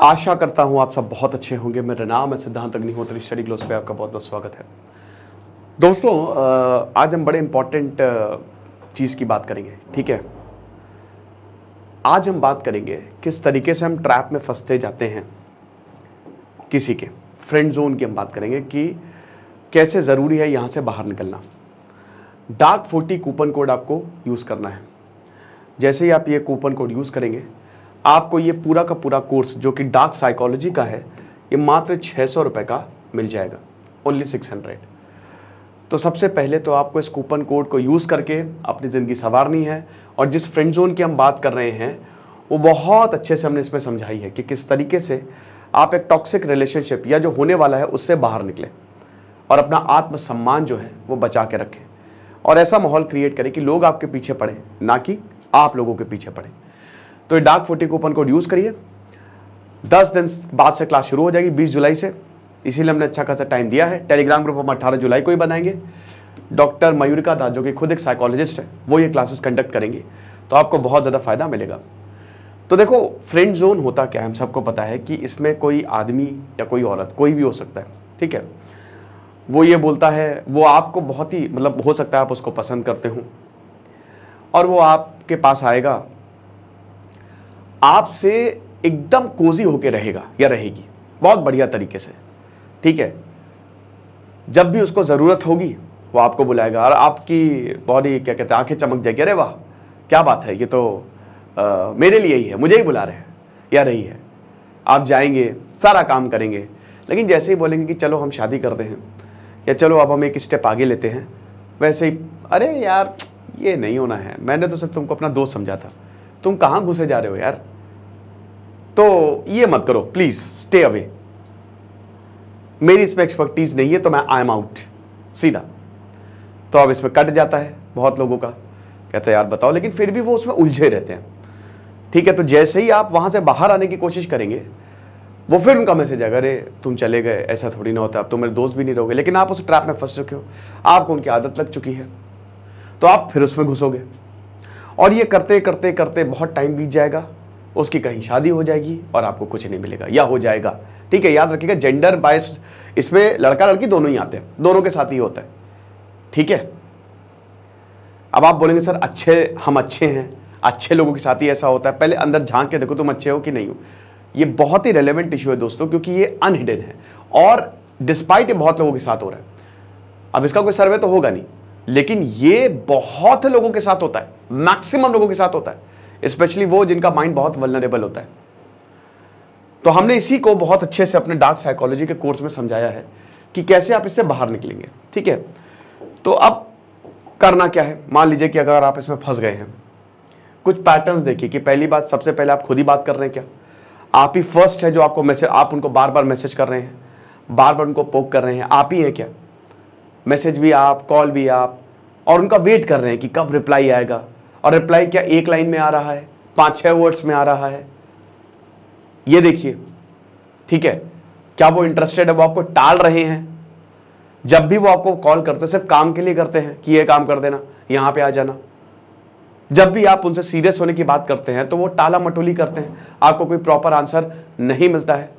आशा करता हूँ आप सब बहुत अच्छे होंगे मेरा नाम है सिद्धांत अग्निहोत्री स्टडी ग्लोस पे आपका बहुत बहुत स्वागत है दोस्तों आज हम बड़े इंपॉर्टेंट चीज़ की बात करेंगे ठीक है आज हम बात करेंगे किस तरीके से हम ट्रैप में फंसते जाते हैं किसी के फ्रेंड जोन की हम बात करेंगे कि कैसे ज़रूरी है यहाँ से बाहर निकलना डार्क फोर्टी कूपन कोड आपको यूज़ करना है जैसे ही आप ये कूपन कोड यूज़ करेंगे आपको ये पूरा का पूरा कोर्स जो कि डार्क साइकोलॉजी का है ये मात्र छः सौ रुपये का मिल जाएगा ओनली सिक्स हंड्रेड तो सबसे पहले तो आपको इस कूपन कोड को यूज़ करके अपनी ज़िंदगी संवारनी है और जिस फ्रेंड जोन की हम बात कर रहे हैं वो बहुत अच्छे से हमने इसमें समझाई है कि किस तरीके से आप एक टॉक्सिक रिलेशनशिप या जो होने वाला है उससे बाहर निकलें और अपना आत्मसम्मान जो है वो बचा के रखें और ऐसा माहौल क्रिएट करें कि लोग आपके पीछे पड़ें ना कि आप लोगों के पीछे पड़ें तो ये डाक फोर्टी कूपन कोड यूज़ करिए दस दिन बाद से क्लास शुरू हो जाएगी बीस जुलाई से इसीलिए हमने अच्छा खासा टाइम दिया है टेलीग्राम ग्रुप हम अट्ठारह जुलाई को ही बनाएंगे डॉक्टर मयूरिका दास जो कि खुद एक साइकोलॉजिस्ट है वो ये क्लासेस कंडक्ट करेंगे तो आपको बहुत ज़्यादा फ़ायदा मिलेगा तो देखो फ्रेंड जोन होता क्या है हम सबको पता है कि इसमें कोई आदमी या कोई औरत कोई भी हो सकता है ठीक है वो ये बोलता है वो आपको बहुत ही मतलब हो सकता है आप उसको पसंद करते हो और वो आपके पास आएगा आपसे एकदम कोजी होके रहेगा या रहेगी बहुत बढ़िया तरीके से ठीक है जब भी उसको ज़रूरत होगी वो आपको बुलाएगा और आपकी बॉडी क्या कहते हैं आंखें चमक जाएगी अरे वाह क्या बात है ये तो आ, मेरे लिए ही है मुझे ही बुला रहे हैं या रही है आप जाएंगे सारा काम करेंगे लेकिन जैसे ही बोलेंगे कि चलो हम शादी करते हैं या चलो अब हम एक स्टेप आगे लेते हैं वैसे ही अरे यार ये नहीं होना है मैंने तो सिर्फ तुमको अपना दोस्त समझा था तुम कहाँ घुसे जा रहे हो यार तो ये मत करो प्लीज स्टे अवे मेरी इसमें एक्सपर्टीज नहीं है तो मैं आई एम आउट सीधा तो अब इसमें कट जाता है बहुत लोगों का कहते हैं यार बताओ लेकिन फिर भी वो उसमें उलझे रहते हैं ठीक है तो जैसे ही आप वहां से बाहर आने की कोशिश करेंगे वो फिर उनका मैसेज आएगा अरे तुम चले गए ऐसा थोड़ी ना होता अब तो मेरे दोस्त भी नहीं रहोगे लेकिन आप उस ट्रैप में फंस चुके हो आपको उनकी आदत लग चुकी है तो आप फिर उसमें घुसोगे और ये करते करते करते बहुत टाइम बीत जाएगा उसकी कहीं शादी हो जाएगी और आपको कुछ नहीं मिलेगा या हो जाएगा ठीक है याद रखिएगा जेंडर बाइस इसमें लड़का लड़की दोनों ही आते हैं दोनों के साथ ही होता है ठीक है अब आप बोलेंगे सर अच्छे हम अच्छे हैं अच्छे लोगों के साथ ही ऐसा होता है पहले अंदर झांक के देखो तुम अच्छे हो कि नहीं हो ये बहुत ही रेलिवेंट इशू है दोस्तों क्योंकि ये अनहिडन है और डिस्पाइट ये बहुत लोगों के साथ हो रहा है अब इसका कोई सर्वे तो होगा नहीं लेकिन ये बहुत लोगों के साथ होता है मैक्सिमम लोगों के साथ होता है स्पेशली वो जिनका माइंड बहुत वलनरेबल होता है तो हमने इसी को बहुत अच्छे से अपने डार्क साइकोलॉजी के कोर्स में समझाया है कि कैसे आप इससे बाहर निकलेंगे ठीक है तो अब करना क्या है मान लीजिए कि अगर आप इसमें फंस गए हैं कुछ पैटर्न्स देखिए कि पहली बात सबसे पहले आप खुद ही बात कर रहे हैं क्या आप ही फर्स्ट है जो आपको मैसेज आप उनको बार बार मैसेज कर रहे हैं बार बार उनको पोक कर रहे हैं आप ही हैं क्या मैसेज भी आप कॉल भी आप और उनका वेट कर रहे हैं कि कब रिप्लाई आएगा और रिप्लाई क्या एक लाइन में आ रहा है पांच छह वर्ड्स में आ रहा है ये देखिए ठीक है क्या वो इंटरेस्टेड है वो आपको टाल रहे हैं जब भी वो आपको कॉल करते सिर्फ काम के लिए करते हैं कि ये काम कर देना यहां पे आ जाना जब भी आप उनसे सीरियस होने की बात करते हैं तो वो टाला मटोली करते हैं आपको कोई प्रॉपर आंसर नहीं मिलता है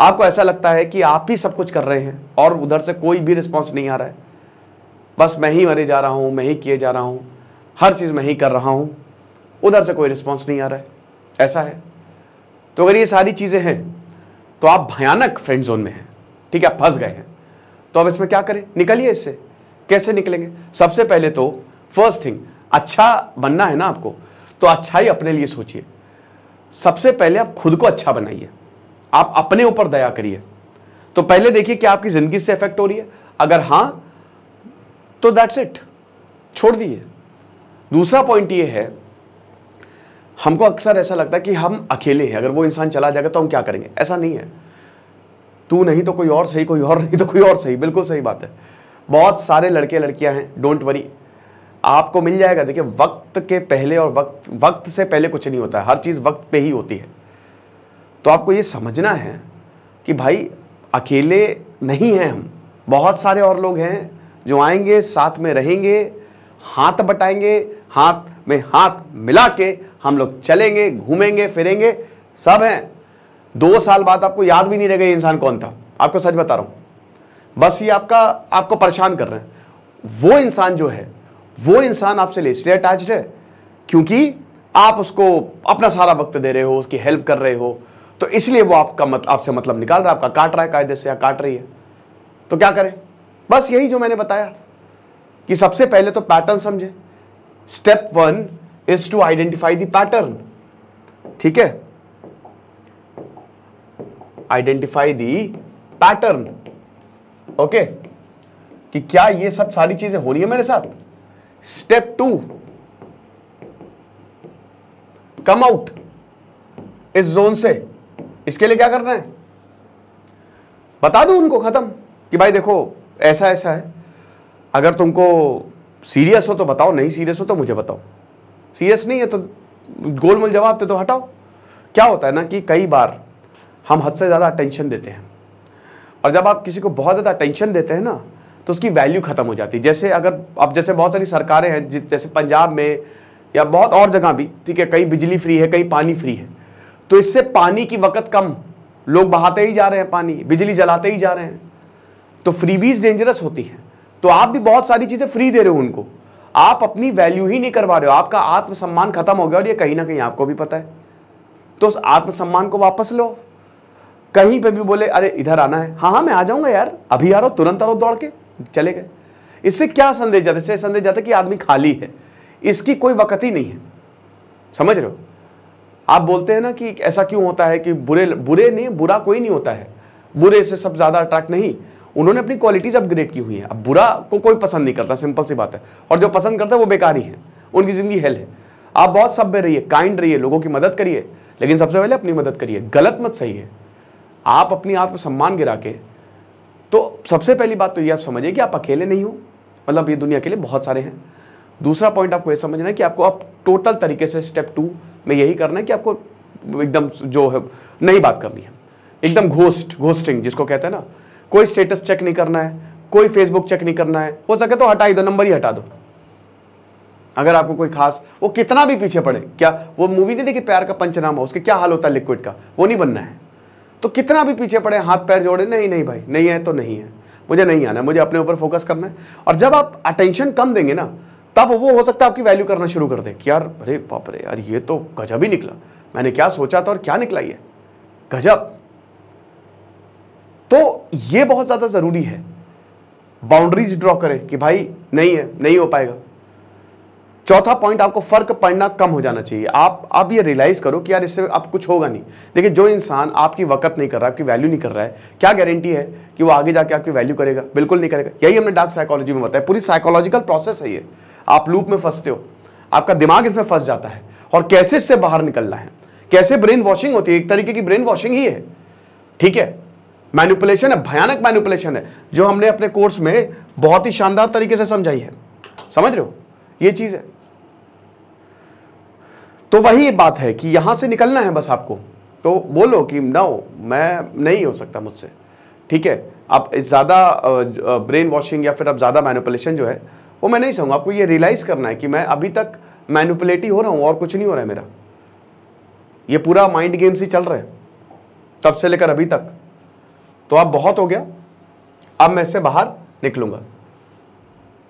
आपको ऐसा लगता है कि आप ही सब कुछ कर रहे हैं और उधर से कोई भी रिस्पॉन्स नहीं आ रहा है बस मैं ही मरे जा रहा हूं मैं ही किए जा रहा हूं हर चीज़ मैं ही कर रहा हूँ उधर से कोई रिस्पॉन्स नहीं आ रहा है ऐसा है तो अगर ये सारी चीज़ें हैं तो आप भयानक फ्रेंड जोन में हैं ठीक है आप फंस गए हैं तो अब इसमें क्या करें निकलिए इससे कैसे निकलेंगे सबसे पहले तो फर्स्ट थिंग अच्छा बनना है ना आपको तो अच्छा ही अपने लिए सोचिए सबसे पहले आप खुद को अच्छा बनाइए आप अपने ऊपर दया करिए तो पहले देखिए कि आपकी ज़िंदगी से इफेक्ट हो रही है अगर हाँ तो दैट्स इट छोड़ दीजिए दूसरा पॉइंट ये है हमको अक्सर ऐसा लगता है कि हम अकेले हैं अगर वो इंसान चला जाएगा तो हम क्या करेंगे ऐसा नहीं है तू नहीं तो कोई और सही कोई और नहीं तो कोई और सही बिल्कुल सही बात है बहुत सारे लड़के लड़कियां हैं डोंट वरी आपको मिल जाएगा देखिए वक्त के पहले और वक्त वक्त से पहले कुछ नहीं होता है हर चीज़ वक्त पे ही होती है तो आपको ये समझना है कि भाई अकेले नहीं हैं हम बहुत सारे और लोग हैं जो आएंगे साथ में रहेंगे हाथ बटाएंगे हाथ में हाथ मिला के हम लोग चलेंगे घूमेंगे फिरेंगे सब हैं दो साल बाद आपको याद भी नहीं रहेगा गई इंसान कौन था आपको सच बता रहा हूं बस ये आपका आपको परेशान कर रहे हैं वो इंसान जो है वो इंसान आपसे इसलिए अटैच है क्योंकि आप उसको अपना सारा वक्त दे रहे हो उसकी हेल्प कर रहे हो तो इसलिए वो आपका मत आपसे मतलब निकाल रहा है आपका काट रहा है कायदे से या काट रही है तो क्या करें बस यही जो मैंने बताया कि सबसे पहले तो पैटर्न समझें step one is to identify the pattern ठीक है आइडेंटिफाई दी पैटर्न ओके कि क्या ये सब सारी चीजें हो रही है मेरे साथ स्टेप टू कम आउट इस जोन से इसके लिए क्या करना है बता दो उनको खत्म कि भाई देखो ऐसा ऐसा है अगर तुमको सीरियस हो तो बताओ नहीं सीरियस हो तो मुझे बताओ सीरियस नहीं है तो गोलमोल जवाब दे तो हटाओ क्या होता है ना कि कई बार हम हद से ज़्यादा अटेंशन देते हैं और जब आप किसी को बहुत ज़्यादा अटेंशन देते हैं ना तो उसकी वैल्यू ख़त्म हो जाती है जैसे अगर अब जैसे बहुत सारी सरकारें हैं जैसे पंजाब में या बहुत और जगह भी ठीक है कहीं बिजली फ्री है कहीं पानी फ्री है तो इससे पानी की वक़्त कम लोग बहाते ही जा रहे हैं पानी बिजली जलाते ही जा रहे हैं तो फ्रीबीज डेंजरस होती है तो आप भी बहुत सारी चीजें फ्री दे रहे हो उनको आप अपनी वैल्यू ही नहीं करवा रहे हो आपका आत्मसम्मान खत्म हो गया और ये कहीं ना कहीं आपको भी पता है तो उस आत्मसम्मान को वापस लो कहीं पे भी बोले अरे इधर आना है हाँ हाँ मैं आ जाऊंगा यार अभी आ रहा तुरंत आ रहा दौड़ के चले गए इससे क्या संदेश जाता है संदेश जाता है कि आदमी खाली है इसकी कोई वक़्त ही नहीं है समझ रहे हो आप बोलते हैं ना कि ऐसा क्यों होता है कि बुरे बुरे नहीं बुरा कोई नहीं होता है बुरे से सब ज़्यादा अट्रैक्ट नहीं उन्होंने अपनी क्वालिटीज़ अपग्रेड की हुई हैं अब बुरा को कोई पसंद नहीं करता सिंपल सी बात है और जो पसंद करता है वो बेकार ही है उनकी ज़िंदगी हेल है आप बहुत सभ्य रहिए काइंड रहिए लोगों की मदद करिए लेकिन सबसे पहले अपनी मदद करिए गलत मत सही है आप अपनी आप सम्मान गिरा के तो सबसे पहली बात तो ये आप समझिए कि आप अकेले नहीं हो मतलब ये दुनिया के लिए बहुत सारे हैं दूसरा पॉइंट आपको ये समझना है कि आपको अब टोटल तरीके से स्टेप टू में यही करना है कि आपको एकदम जो है नई बात करनी है एकदम घोस्ट घोस्टिंग जिसको कहते हैं ना कोई स्टेटस चेक नहीं करना है कोई फेसबुक चेक नहीं करना है हो सके तो हटा ही दो नंबर ही हटा दो अगर आपको कोई खास वो कितना भी पीछे पड़े क्या वो मूवी नहीं देखी प्यार का पंचनामा उसके क्या हाल होता है लिक्विड का वो नहीं बनना है तो कितना भी पीछे पड़े हाथ पैर जोड़े नहीं नहीं भाई नहीं है तो नहीं है मुझे नहीं आना मुझे अपने ऊपर फोकस करना है और जब आप अटेंशन कम देंगे ना तब वो हो सकता है आपकी वैल्यू करना शुरू कर दे कि यार अरे बाप रे यार ये तो गजब ही निकला मैंने क्या सोचा था और क्या निकला ये गजब तो ये बहुत ज़्यादा ज़रूरी है बाउंड्रीज ड्रॉ करें कि भाई नहीं है नहीं हो पाएगा चौथा पॉइंट आपको फर्क पड़ना कम हो जाना चाहिए आप आप ये रियलाइज करो कि यार इससे आप कुछ होगा नहीं देखिए जो इंसान आपकी वक़्त नहीं कर रहा आपकी वैल्यू नहीं कर रहा है क्या गारंटी है कि वो आगे जाके आपकी वैल्यू करेगा बिल्कुल नहीं करेगा यही हमने डार्क साइकोलॉजी में बताया पूरी साइकोलॉजिकल प्रोसेस है ये आप लूप में फंसते हो आपका दिमाग इसमें फंस जाता है और कैसे इससे बाहर निकलना है कैसे ब्रेन वॉशिंग होती है एक तरीके की ब्रेन वॉशिंग ही है ठीक है मैनुपलेशन है भयानक मैनुपलेशन है जो हमने अपने कोर्स में बहुत ही शानदार तरीके से समझाई है समझ रहे हो ये चीज़ है तो वही बात है कि यहां से निकलना है बस आपको तो बोलो कि नो मैं नहीं हो सकता मुझसे ठीक है आप ज़्यादा ब्रेन वॉशिंग या फिर आप ज़्यादा मैनुपलेशन जो है वो मैं नहीं सहूँगा आपको ये रियलाइज़ करना है कि मैं अभी तक मैनुपलेट ही हो रहा हूँ और कुछ नहीं हो रहा है मेरा ये पूरा माइंड गेम्स ही चल रहा है तब से लेकर अभी तक तो अब बहुत हो गया अब मैं इससे बाहर निकलूंगा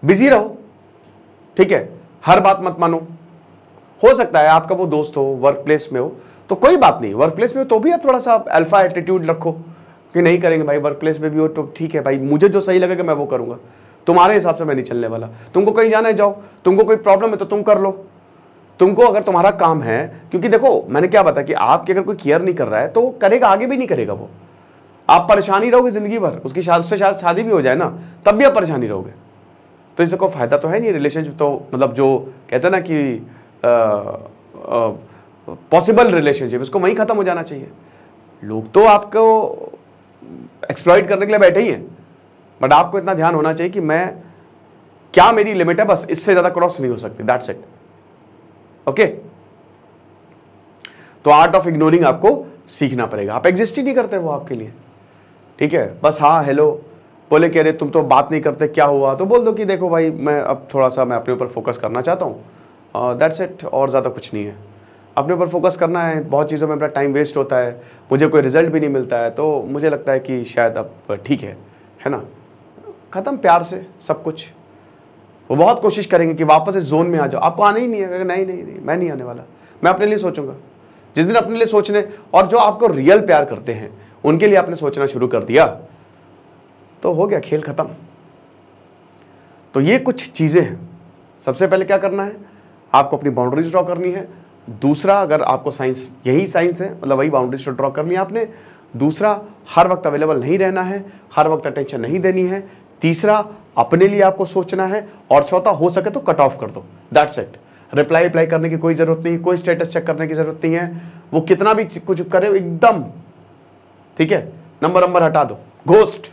बिजी रहो ठीक है हर बात मत मानो हो सकता है आपका वो दोस्त हो वर्क प्लेस में हो तो कोई बात नहीं वर्क प्लेस में हो तो भी आप थोड़ा सा अल्फा एटीट्यूड रखो कि नहीं करेंगे भाई वर्क प्लेस में भी हो तो ठीक है भाई मुझे जो सही लगेगा मैं वो करूंगा तुम्हारे हिसाब से मैं नहीं चलने वाला तुमको कहीं जाना है जाओ तुमको कोई प्रॉब्लम है तो तुम कर लो तुमको अगर तुम्हारा काम है क्योंकि देखो मैंने क्या बताया कि आपकी अगर कोई केयर नहीं कर रहा है तो करेगा आगे भी नहीं करेगा वो आप परेशानी रहोगे ज़िंदगी भर उसकी शादी उससे शायद शादी भी हो जाए ना तब भी आप परेशानी रहोगे तो इससे कोई फ़ायदा तो है नहीं रिलेशनशिप तो मतलब जो कहते हैं ना कि पॉसिबल रिलेशनशिप इसको वहीं ख़त्म हो जाना चाहिए लोग तो आपको एक्सप्लॉइट करने के लिए बैठे ही हैं बट आपको इतना ध्यान होना चाहिए कि मैं क्या मेरी लिमिट है बस इससे ज़्यादा क्रॉस नहीं हो सकती दैट्स इट ओके तो आर्ट ऑफ इग्नोरिंग आपको सीखना पड़ेगा आप एग्जिस्ट ही नहीं करते वो आपके लिए ठीक है बस हाँ हेलो बोले कह रहे तुम तो बात नहीं करते क्या हुआ तो बोल दो कि देखो भाई मैं अब थोड़ा सा मैं अपने ऊपर फोकस करना चाहता हूँ दैट्स इट और ज़्यादा कुछ नहीं है अपने ऊपर फोकस करना है बहुत चीज़ों में मेरा टाइम वेस्ट होता है मुझे कोई रिजल्ट भी नहीं मिलता है तो मुझे लगता है कि शायद अब ठीक है है ना ख़त्म प्यार से सब कुछ वो बहुत कोशिश करेंगे कि वापस इस जोन में आ जाओ आपको आना ही नहीं है नहीं नहीं नहीं मैं नहीं आने वाला मैं अपने लिए सोचूंगा जिस दिन अपने लिए सोचने और जो आपको रियल प्यार करते हैं उनके लिए आपने सोचना शुरू कर दिया तो हो गया खेल खत्म तो ये कुछ चीज़ें हैं सबसे पहले क्या करना है आपको अपनी बाउंड्रीज ड्रॉ करनी है दूसरा अगर आपको साइंस यही साइंस है मतलब वही बाउंड्रीज ड्रॉ करनी है आपने दूसरा हर वक्त अवेलेबल नहीं रहना है हर वक्त अटेंशन नहीं देनी है तीसरा अपने लिए आपको सोचना है और चौथा हो सके तो कट ऑफ कर दो दैट्स इट रिप्लाई अप्लाई करने की कोई ज़रूरत नहीं कोई स्टेटस चेक करने की ज़रूरत नहीं है वो कितना भी कुछ करे एकदम ठीक है नंबर नंबर हटा दो घोस्ट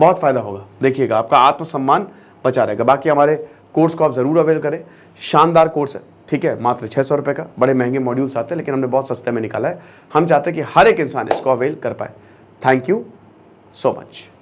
बहुत फायदा होगा देखिएगा आपका आत्मसम्मान बचा रहेगा बाकी हमारे कोर्स को आप ज़रूर अवेल करें शानदार कोर्स है ठीक है मात्र छः सौ रुपये का बड़े महंगे मॉड्यूल्स आते हैं लेकिन हमने बहुत सस्ते में निकाला है हम चाहते हैं कि हर एक इंसान इसको अवेल कर पाए थैंक यू सो मच